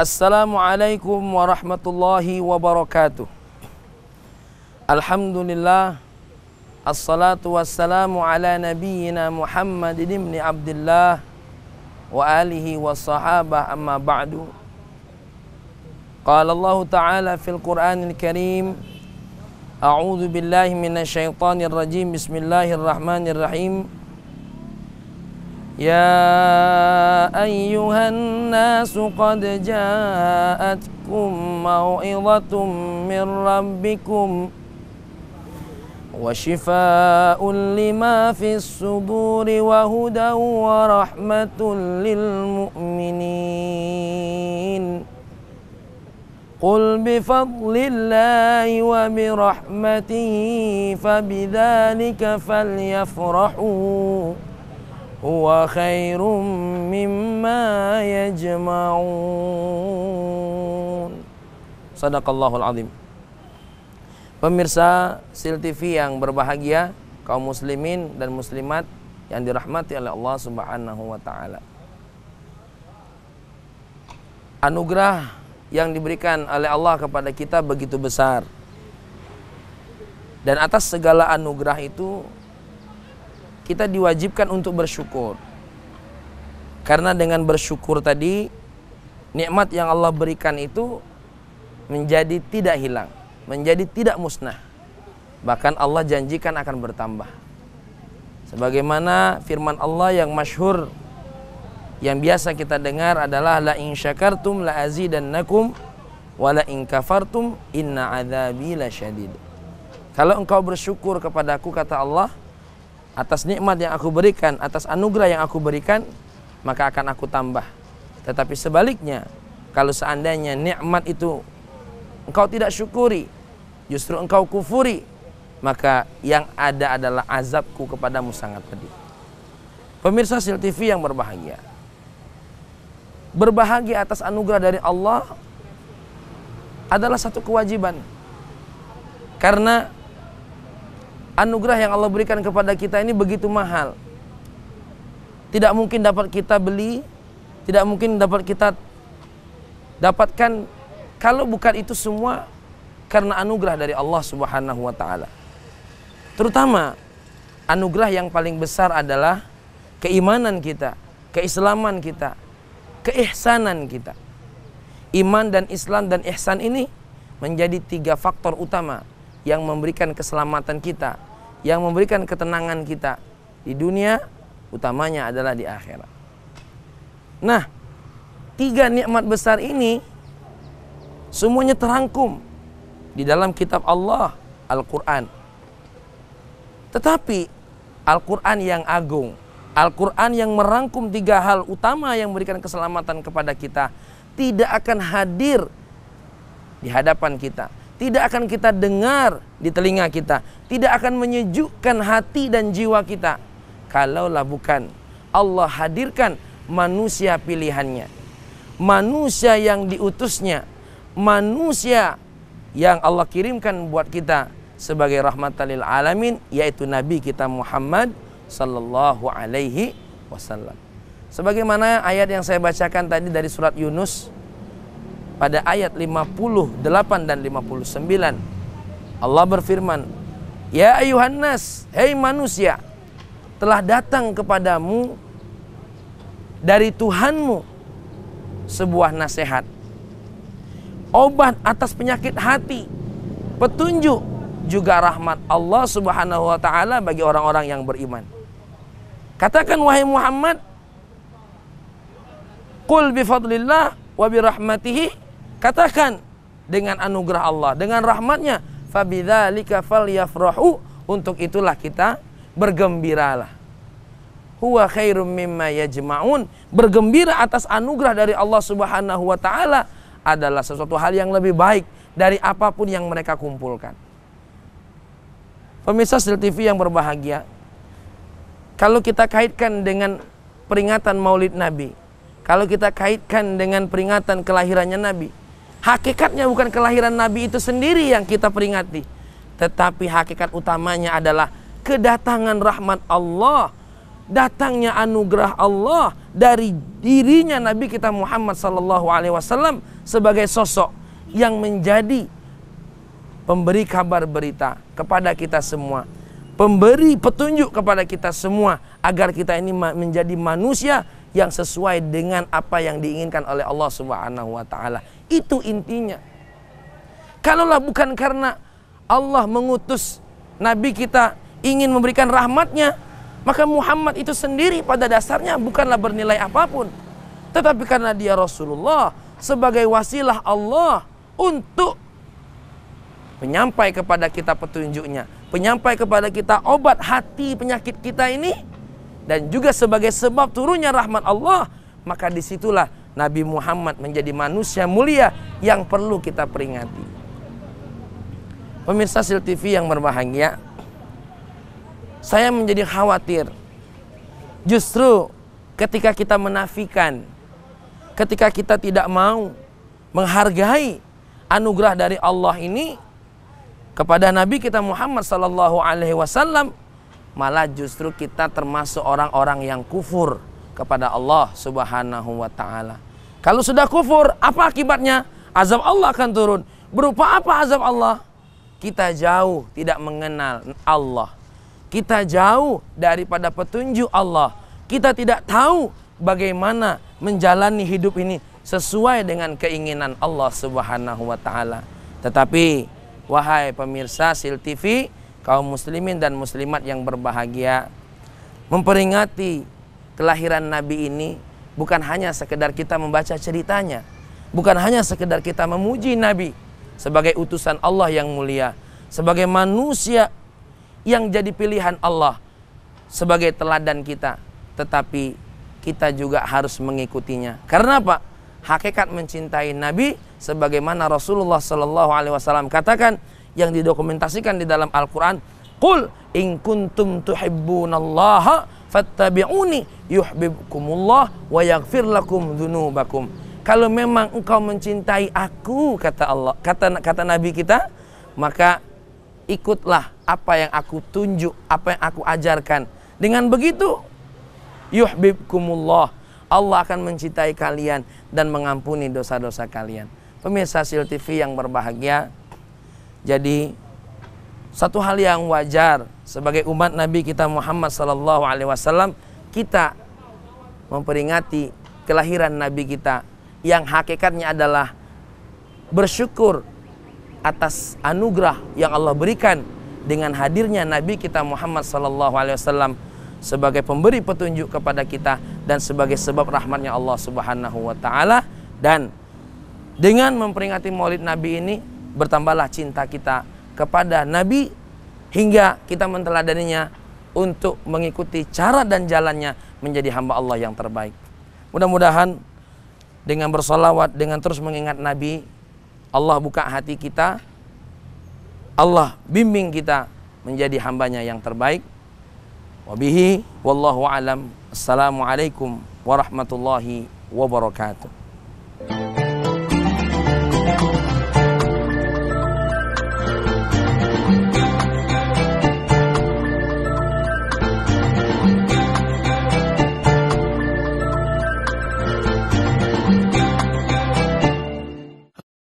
Assalamualaikum warahmatullahi wabarakatuh Alhamdulillah Assalatu wassalamu ala nabiyyina Muhammadin ibn Abdullah Wa alihi wa sahabah amma ba'du Qala Allah ta'ala fil Qur'anil Karim A'udhu billahi minasyaitanirrajim Bismillahirrahmanirrahim Bismillahirrahmanirrahim يا أيها الناس قد جاءتكم موعظة من ربكم وشفاء لما في الصدور وهدى ورحمة للمؤمنين قل بفضل الله وبرحمته فبذلك فليفرحوا khairum مما يجمعون Sadaqallahul azim Pemirsa Sil TV yang berbahagia kaum muslimin dan muslimat yang dirahmati oleh Allah Subhanahu wa taala. Anugerah yang diberikan oleh Allah kepada kita begitu besar. Dan atas segala anugerah itu kita diwajibkan untuk bersyukur. Karena dengan bersyukur tadi nikmat yang Allah berikan itu menjadi tidak hilang, menjadi tidak musnah. Bahkan Allah janjikan akan bertambah. Sebagaimana firman Allah yang masyhur yang biasa kita dengar adalah la in syakartum la azidannakum wa la in kafartum inna adzabi syadid Kalau engkau bersyukur kepadaku kata Allah, atas nikmat yang aku berikan, atas anugerah yang aku berikan, maka akan aku tambah. Tetapi sebaliknya, kalau seandainya nikmat itu engkau tidak syukuri, justru engkau kufuri, maka yang ada adalah azabku kepadamu sangat pedih. Pemirsa Sil TV yang berbahagia. Berbahagia atas anugerah dari Allah adalah satu kewajiban. Karena anugerah yang Allah berikan kepada kita ini begitu mahal. Tidak mungkin dapat kita beli, tidak mungkin dapat kita dapatkan kalau bukan itu semua karena anugerah dari Allah Subhanahu wa taala. Terutama anugerah yang paling besar adalah keimanan kita, keislaman kita, keihsanan kita. Iman dan Islam dan ihsan ini menjadi tiga faktor utama yang memberikan keselamatan kita yang memberikan ketenangan kita di dunia utamanya adalah di akhirat. Nah, tiga nikmat besar ini semuanya terangkum di dalam kitab Allah Al-Qur'an. Tetapi Al-Qur'an yang agung, Al-Qur'an yang merangkum tiga hal utama yang memberikan keselamatan kepada kita tidak akan hadir di hadapan kita tidak akan kita dengar di telinga kita, tidak akan menyejukkan hati dan jiwa kita. Kalaulah bukan Allah hadirkan manusia pilihannya, manusia yang diutusnya, manusia yang Allah kirimkan buat kita sebagai rahmatan lil alamin yaitu nabi kita Muhammad sallallahu alaihi wasallam. Sebagaimana ayat yang saya bacakan tadi dari surat Yunus pada ayat 58 dan 59. Allah berfirman, "Ya ayuhan hei manusia, telah datang kepadamu dari Tuhanmu sebuah nasihat. Obat atas penyakit hati, petunjuk juga rahmat Allah Subhanahu wa taala bagi orang-orang yang beriman. Katakan wahai Muhammad, Qul bi fadlillah wa bi rahmatihi Katakan dengan anugerah Allah, dengan rahmatnya. Fabidzalika falyafrahu. Untuk itulah kita bergembiralah. Huwa khairum mimma yajma'un. Bergembira atas anugerah dari Allah Subhanahu wa taala adalah sesuatu hal yang lebih baik dari apapun yang mereka kumpulkan. Pemirsa Sil TV yang berbahagia, kalau kita kaitkan dengan peringatan Maulid Nabi, kalau kita kaitkan dengan peringatan kelahirannya Nabi, Hakikatnya bukan kelahiran Nabi itu sendiri yang kita peringati. Tetapi hakikat utamanya adalah kedatangan rahmat Allah. Datangnya anugerah Allah dari dirinya Nabi kita Muhammad Sallallahu Alaihi Wasallam sebagai sosok yang menjadi pemberi kabar berita kepada kita semua, pemberi petunjuk kepada kita semua agar kita ini menjadi manusia yang sesuai dengan apa yang diinginkan oleh Allah Subhanahu wa taala. Itu intinya. Kalaulah bukan karena Allah mengutus Nabi kita ingin memberikan rahmatnya, maka Muhammad itu sendiri pada dasarnya bukanlah bernilai apapun. Tetapi karena dia Rasulullah sebagai wasilah Allah untuk menyampaikan kepada kita petunjuknya, menyampaikan kepada kita obat hati penyakit kita ini, dan juga sebagai sebab turunnya rahmat Allah, maka disitulah Nabi Muhammad menjadi manusia mulia yang perlu kita peringati. Pemirsa Sil TV yang berbahagia, saya menjadi khawatir. Justru ketika kita menafikan, ketika kita tidak mau menghargai anugerah dari Allah ini kepada Nabi kita Muhammad Sallallahu Alaihi Wasallam, malah justru kita termasuk orang-orang yang kufur kepada Allah Subhanahu wa taala. Kalau sudah kufur, apa akibatnya? Azab Allah akan turun. Berupa apa azab Allah? Kita jauh tidak mengenal Allah. Kita jauh daripada petunjuk Allah. Kita tidak tahu bagaimana menjalani hidup ini sesuai dengan keinginan Allah Subhanahu wa taala. Tetapi wahai pemirsa Sil TV, kaum muslimin dan muslimat yang berbahagia, memperingati kelahiran Nabi ini bukan hanya sekedar kita membaca ceritanya, bukan hanya sekedar kita memuji Nabi sebagai utusan Allah yang mulia, sebagai manusia yang jadi pilihan Allah sebagai teladan kita, tetapi kita juga harus mengikutinya. Karena apa? Hakikat mencintai Nabi sebagaimana Rasulullah Shallallahu alaihi wasallam katakan yang didokumentasikan di dalam Al-Qur'an, "Qul in kuntum tuhibbunallaha fattabi'uni yuhibbukumullah wa yaghfir lakum dzunubakum. Kalau memang engkau mencintai aku kata Allah, kata kata nabi kita, maka ikutlah apa yang aku tunjuk, apa yang aku ajarkan. Dengan begitu yuhibbukumullah. Allah akan mencintai kalian dan mengampuni dosa-dosa kalian. Pemirsa Sil TV yang berbahagia, jadi satu hal yang wajar sebagai umat Nabi kita Muhammad Sallallahu Alaihi Wasallam kita memperingati kelahiran Nabi kita yang hakikatnya adalah bersyukur atas anugerah yang Allah berikan dengan hadirnya Nabi kita Muhammad Sallallahu Alaihi Wasallam sebagai pemberi petunjuk kepada kita dan sebagai sebab rahmatnya Allah Subhanahu Wa Taala dan dengan memperingati Maulid Nabi ini bertambahlah cinta kita kepada Nabi hingga kita menteladaninya untuk mengikuti cara dan jalannya menjadi hamba Allah yang terbaik. Mudah-mudahan dengan bersolawat, dengan terus mengingat Nabi, Allah buka hati kita, Allah bimbing kita menjadi hambanya yang terbaik. Wabihi, wallahu alam. Assalamualaikum warahmatullahi wabarakatuh.